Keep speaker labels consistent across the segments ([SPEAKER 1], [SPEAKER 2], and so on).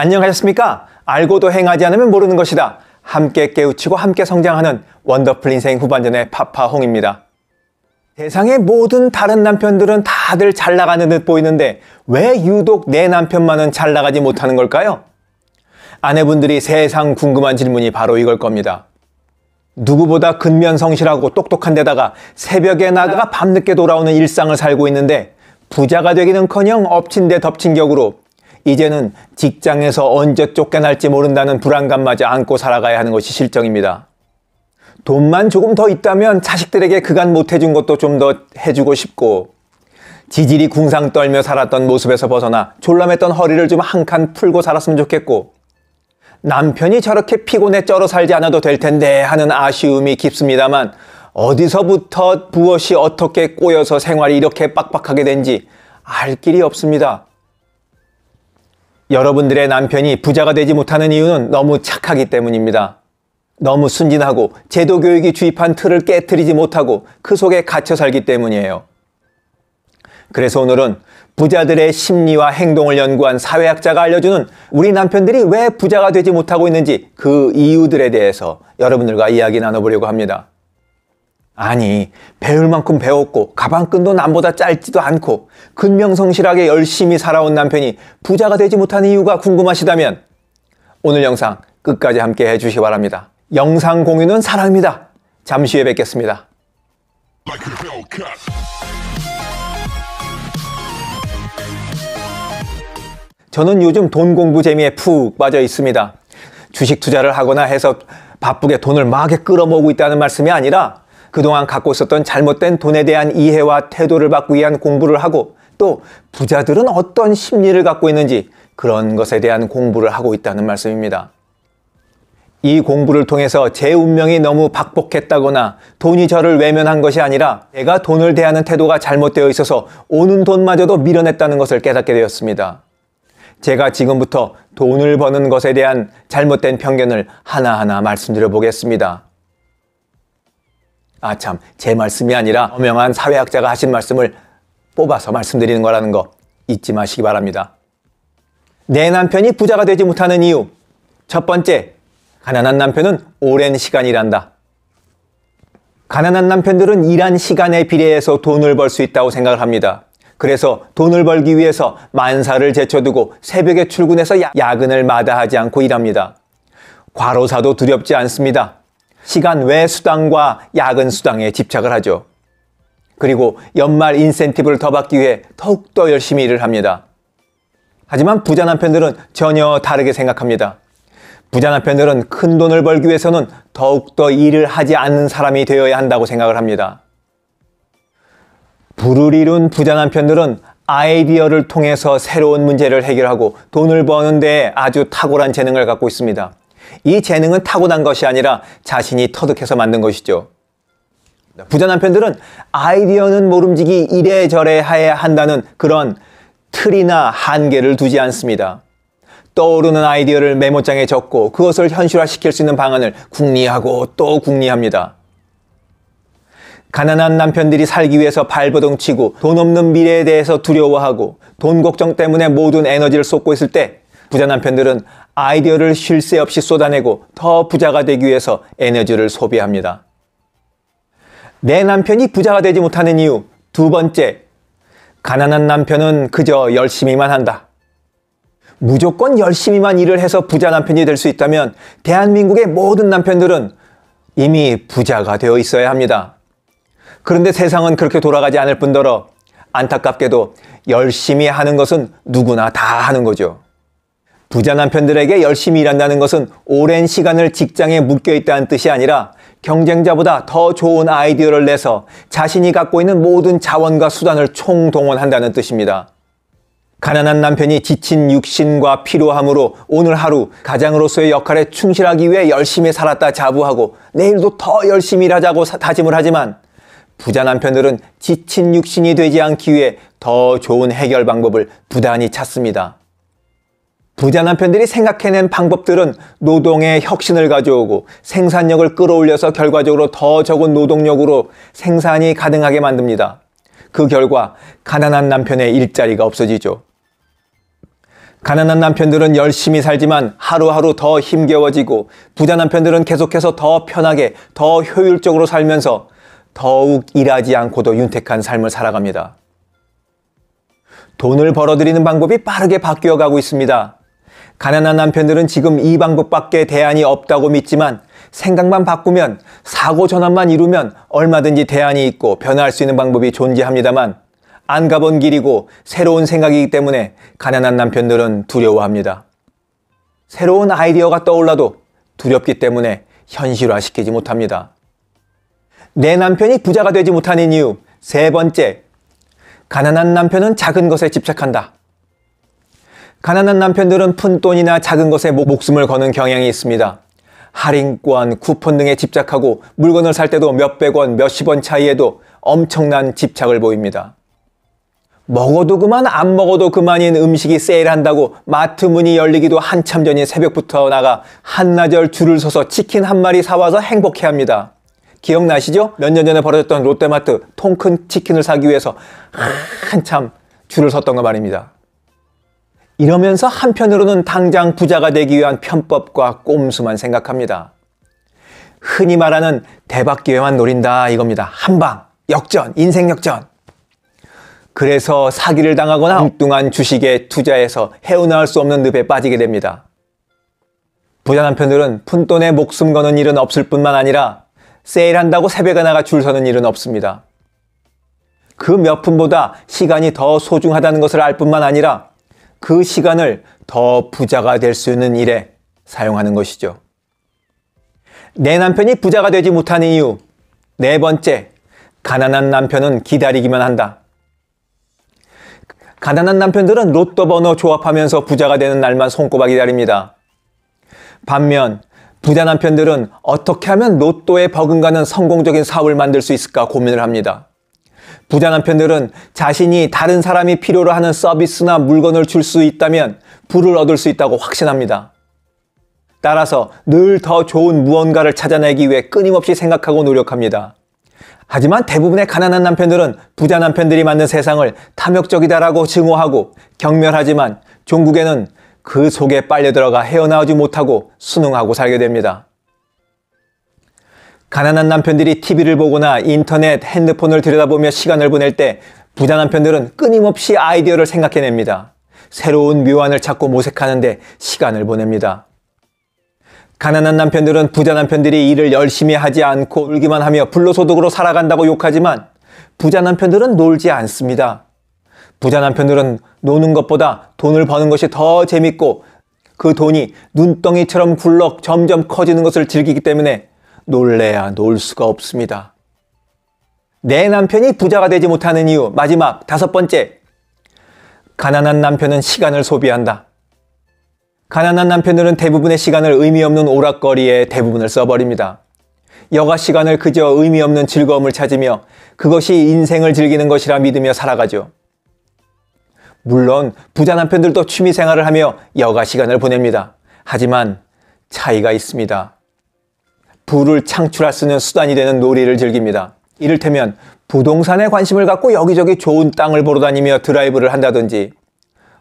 [SPEAKER 1] 안녕하셨습니까? 알고도 행하지 않으면 모르는 것이다. 함께 깨우치고 함께 성장하는 원더풀 인생 후반전의 파파홍입니다. 세상의 모든 다른 남편들은 다들 잘 나가는 듯 보이는데 왜 유독 내 남편만은 잘 나가지 못하는 걸까요? 아내분들이 세상 궁금한 질문이 바로 이걸 겁니다. 누구보다 근면 성실하고 똑똑한 데다가 새벽에 나가 밤늦게 돌아오는 일상을 살고 있는데 부자가 되기는커녕 엎친 데 덮친 격으로 이제는 직장에서 언제 쫓겨날지 모른다는 불안감마저 안고 살아가야 하는 것이 실정입니다. 돈만 조금 더 있다면 자식들에게 그간 못 해준 것도 좀 더 해주고 싶고 지질이 궁상 떨며 살았던 모습에서 벗어나 졸람했던 허리를 좀 한 칸 풀고 살았으면 좋겠고 남편이 저렇게 피곤해 쩔어 살지 않아도 될 텐데 하는 아쉬움이 깊습니다만 어디서부터 무엇이 어떻게 꼬여서 생활이 이렇게 빡빡하게 된지 알 길이 없습니다. 여러분들의 남편이 부자가 되지 못하는 이유는 너무 착하기 때문입니다. 너무 순진하고 제도 교육이 주입한 틀을 깨뜨리지 못하고 그 속에 갇혀 살기 때문이에요. 그래서 오늘은 부자들의 심리와 행동을 연구한 사회학자가 알려주는 우리 남편들이 왜 부자가 되지 못하고 있는지 그 이유들에 대해서 여러분들과 이야기 나눠보려고 합니다. 아니, 배울 만큼 배웠고 가방끈도 남보다 짧지도 않고 근명성실하게 열심히 살아온 남편이 부자가 되지 못한 이유가 궁금하시다면 오늘 영상 끝까지 함께 해주시기 바랍니다. 영상 공유는 사랑입니다. 잠시 후에 뵙겠습니다. 저는 요즘 돈 공부 재미에 푹 빠져 있습니다. 주식 투자를 하거나 해서 바쁘게 돈을 막에 끌어모으고 있다는 말씀이 아니라 그동안 갖고 있었던 잘못된 돈에 대한 이해와 태도를 받기 위한 공부를 하고 또 부자들은 어떤 심리를 갖고 있는지 그런 것에 대한 공부를 하고 있다는 말씀입니다. 이 공부를 통해서 제 운명이 너무 박복했다거나 돈이 저를 외면한 것이 아니라 내가 돈을 대하는 태도가 잘못되어 있어서 오는 돈마저도 밀어냈다는 것을 깨닫게 되었습니다. 제가 지금부터 돈을 버는 것에 대한 잘못된 편견을 하나하나 말씀드려 보겠습니다. 아, 참, 제 말씀이 아니라 유명한 사회학자가 하신 말씀을 뽑아서 말씀드리는 거라는 거 잊지 마시기 바랍니다. 내 남편이 부자가 되지 못하는 이유. 첫 번째, 가난한 남편은 오랜 시간 일한다. 가난한 남편들은 일한 시간에 비례해서 돈을 벌 수 있다고 생각을 합니다. 그래서 돈을 벌기 위해서 만사를 제쳐두고 새벽에 출근해서 야근을 마다하지 않고 일합니다. 과로사도 두렵지 않습니다. 시간 외 수당과 야근 수당에 집착을 하죠. 그리고 연말 인센티브를 더 받기 위해 더욱더 열심히 일을 합니다. 하지만 부자 남편들은 전혀 다르게 생각합니다. 부자 남편들은 큰 돈을 벌기 위해서는 더욱더 일을 하지 않는 사람이 되어야 한다고 생각을 합니다. 불을 이룬 부자 남편들은 아이디어를 통해서 새로운 문제를 해결하고 돈을 버는 데 아주 탁월한 재능을 갖고 있습니다. 이 재능은 타고난 것이 아니라 자신이 터득해서 만든 것이죠. 부자 남편들은 아이디어는 모름지기 이래저래 해야 한다는 그런 틀이나 한계를 두지 않습니다. 떠오르는 아이디어를 메모장에 적고 그것을 현실화시킬 수 있는 방안을 궁리하고 또 궁리합니다. 가난한 남편들이 살기 위해서 발버둥 치고 돈 없는 미래에 대해서 두려워하고 돈 걱정 때문에 모든 에너지를 쏟고 있을 때 부자 남편들은 아이디어를 쉴 새 없이 쏟아내고 더 부자가 되기 위해서 에너지를 소비합니다. 내 남편이 부자가 되지 못하는 이유 두 번째, 가난한 남편은 그저 열심히만 한다. 무조건 열심히만 일을 해서 부자 남편이 될 수 있다면 대한민국의 모든 남편들은 이미 부자가 되어 있어야 합니다. 그런데 세상은 그렇게 돌아가지 않을 뿐더러 안타깝게도 열심히 하는 것은 누구나 다 하는 거죠. 부자 남편들에게 열심히 일한다는 것은 오랜 시간을 직장에 묶여 있다는 뜻이 아니라 경쟁자보다 더 좋은 아이디어를 내서 자신이 갖고 있는 모든 자원과 수단을 총동원한다는 뜻입니다. 가난한 남편이 지친 육신과 피로함으로 오늘 하루 가장으로서의 역할에 충실하기 위해 열심히 살았다 자부하고 내일도 더 열심히 일하자고 다짐을 하지만 부자 남편들은 지친 육신이 되지 않기 위해 더 좋은 해결 방법을 부단히 찾습니다. 부자 남편들이 생각해낸 방법들은 노동의 혁신을 가져오고 생산력을 끌어올려서 결과적으로 더 적은 노동력으로 생산이 가능하게 만듭니다. 그 결과 가난한 남편의 일자리가 없어지죠. 가난한 남편들은 열심히 살지만 하루하루 더 힘겨워지고 부자 남편들은 계속해서 더 편하게, 더 효율적으로 살면서 더욱 일하지 않고도 윤택한 삶을 살아갑니다. 돈을 벌어들이는 방법이 빠르게 바뀌어 가고 있습니다. 가난한 남편들은 지금 이 방법밖에 대안이 없다고 믿지만 생각만 바꾸면 사고 전환만 이루면 얼마든지 대안이 있고 변화할 수 있는 방법이 존재합니다만 안 가본 길이고 새로운 생각이기 때문에 가난한 남편들은 두려워합니다. 새로운 아이디어가 떠올라도 두렵기 때문에 현실화시키지 못합니다. 내 남편이 부자가 되지 못하는 이유 세 번째 가난한 남편은 작은 것에 집착한다. 가난한 남편들은 푼돈이나 작은 것에 목숨을 거는 경향이 있습니다. 할인권, 쿠폰 등에 집착하고 물건을 살 때도 몇 백 원, 몇십 원 차이에도 엄청난 집착을 보입니다. 먹어도 그만, 안 먹어도 그만인 음식이 세일한다고 마트 문이 열리기도 한참 전인 새벽부터 나가 한나절 줄을 서서 치킨 한 마리 사와서 행복해 합니다. 기억나시죠? 몇 년 전에 벌어졌던 롯데마트 통큰 치킨을 사기 위해서 한참 줄을 섰던 거 말입니다. 이러면서 한편으로는 당장 부자가 되기 위한 편법과 꼼수만 생각합니다. 흔히 말하는 대박 기회만 노린다 이겁니다. 한방, 역전, 인생 역전. 그래서 사기를 당하거나 엉뚱한 주식에 투자해서 헤어나올 수 없는 늪에 빠지게 됩니다. 부자 남편들은 푼돈에 목숨 거는 일은 없을 뿐만 아니라 세일한다고 새벽에 나가 줄 서는 일은 없습니다. 그 몇 푼보다 시간이 더 소중하다는 것을 알 뿐만 아니라 그 시간을 더 부자가 될 수 있는 일에 사용하는 것이죠. 내 남편이 부자가 되지 못하는 이유. 네 번째, 가난한 남편은 기다리기만 한다. 가난한 남편들은 로또 번호 조합하면서 부자가 되는 날만 손꼽아 기다립니다. 반면, 부자 남편들은 어떻게 하면 로또에 버금가는 성공적인 사업을 만들 수 있을까 고민을 합니다. 부자 남편들은 자신이 다른 사람이 필요로 하는 서비스나 물건을 줄 수 있다면 부를 얻을 수 있다고 확신합니다. 따라서 늘 더 좋은 무언가를 찾아내기 위해 끊임없이 생각하고 노력합니다. 하지만 대부분의 가난한 남편들은 부자 남편들이 만든 세상을 탐욕적이다라고 증오하고 경멸하지만 종국에는 그 속에 빨려 들어가 헤어나오지 못하고 순응하고 살게 됩니다. 가난한 남편들이 TV를 보거나 인터넷, 핸드폰을 들여다보며 시간을 보낼 때 부자 남편들은 끊임없이 아이디어를 생각해냅니다. 새로운 묘안을 찾고 모색하는데 시간을 보냅니다. 가난한 남편들은 부자 남편들이 일을 열심히 하지 않고 울기만 하며 불로소득으로 살아간다고 욕하지만 부자 남편들은 놀지 않습니다. 부자 남편들은 노는 것보다 돈을 버는 것이 더 재밌고 그 돈이 눈덩이처럼 굴러 점점 커지는 것을 즐기기 때문에 놀래야 놀 수가 없습니다. 내 남편이 부자가 되지 못하는 이유. 마지막, 다섯 번째. 가난한 남편은 시간을 소비한다. 가난한 남편들은 대부분의 시간을 의미 없는 오락거리에 대부분을 써버립니다. 여가 시간을 그저 의미 없는 즐거움을 찾으며 그것이 인생을 즐기는 것이라 믿으며 살아가죠. 물론 부자 남편들도 취미 생활을 하며 여가 시간을 보냅니다. 하지만 차이가 있습니다. 부를 창출할 수 있는 수단이 되는 놀이를 즐깁니다. 이를테면 부동산에 관심을 갖고 여기저기 좋은 땅을 보러 다니며 드라이브를 한다든지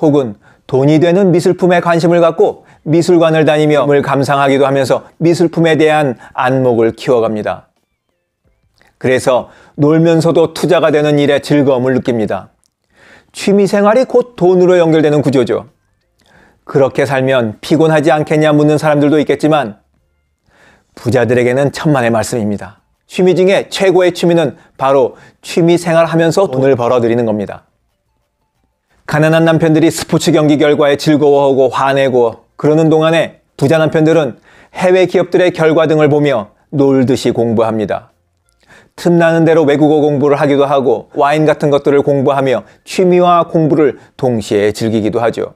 [SPEAKER 1] 혹은 돈이 되는 미술품에 관심을 갖고 미술관을 다니며 을 감상하기도 하면서 미술품에 대한 안목을 키워갑니다. 그래서 놀면서도 투자가 되는 일에 즐거움을 느낍니다. 취미 생활이 곧 돈으로 연결되는 구조죠. 그렇게 살면 피곤하지 않겠냐 묻는 사람들도 있겠지만 부자들에게는 천만의 말씀입니다. 취미 중에 최고의 취미는 바로 취미 생활하면서 돈을 벌어들이는 겁니다. 가난한 남편들이 스포츠 경기 결과에 즐거워하고 화내고 그러는 동안에 부자 남편들은 해외 기업들의 결과 등을 보며 놀듯이 공부합니다. 틈나는 대로 외국어 공부를 하기도 하고 와인 같은 것들을 공부하며 취미와 공부를 동시에 즐기기도 하죠.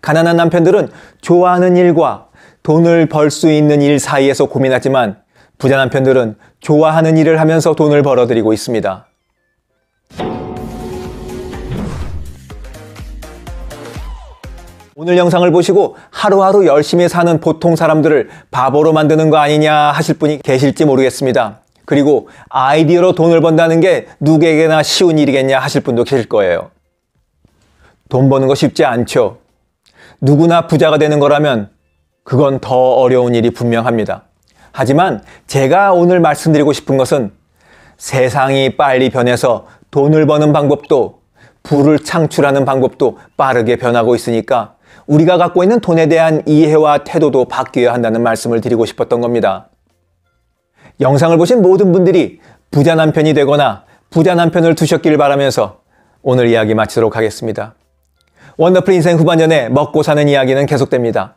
[SPEAKER 1] 가난한 남편들은 좋아하는 일과 돈을 벌 수 있는 일 사이에서 고민하지만 부자 남편들은 좋아하는 일을 하면서 돈을 벌어들이고 있습니다. 오늘 영상을 보시고 하루하루 열심히 사는 보통 사람들을 바보로 만드는 거 아니냐 하실 분이 계실지 모르겠습니다. 그리고 아이디어로 돈을 번다는 게 누구에게나 쉬운 일이겠냐 하실 분도 계실 거예요. 돈 버는 거 쉽지 않죠. 누구나 부자가 되는 거라면 그건 더 어려운 일이 분명합니다. 하지만 제가 오늘 말씀드리고 싶은 것은 세상이 빨리 변해서 돈을 버는 방법도 부를 창출하는 방법도 빠르게 변하고 있으니까 우리가 갖고 있는 돈에 대한 이해와 태도도 바뀌어야 한다는 말씀을 드리고 싶었던 겁니다. 영상을 보신 모든 분들이 부자 남편이 되거나 부자 남편을 두셨길 바라면서 오늘 이야기 마치도록 하겠습니다. 원더풀 인생 후반전에 먹고 사는 이야기는 계속됩니다.